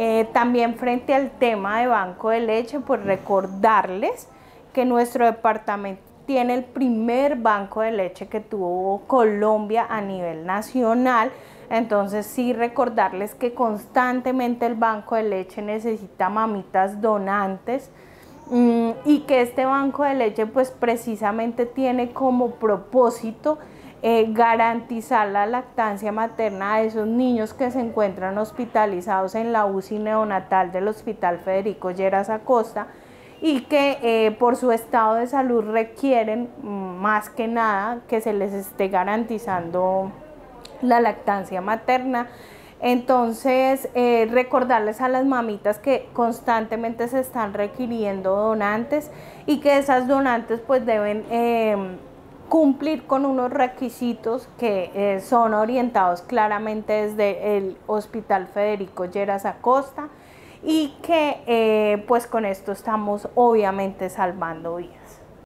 Eh, también frente al tema de banco de leche, pues recordarles que nuestro departamento tiene el primer banco de leche que tuvo Colombia a nivel nacional. Entonces sí recordarles que constantemente el banco de leche necesita mamitas donantes mm, y que este banco de leche pues precisamente tiene como propósito eh, garantizar la lactancia materna a esos niños que se encuentran hospitalizados en la UCI neonatal del Hospital Federico Lleras Acosta y que eh, por su estado de salud requieren mm, más que nada que se les esté garantizando la lactancia materna. Entonces, eh, recordarles a las mamitas que constantemente se están requiriendo donantes y que esas donantes pues deben eh, cumplir con unos requisitos que eh, son orientados claramente desde el Hospital Federico Lleras Acosta y que eh, pues con esto estamos obviamente salvando vidas.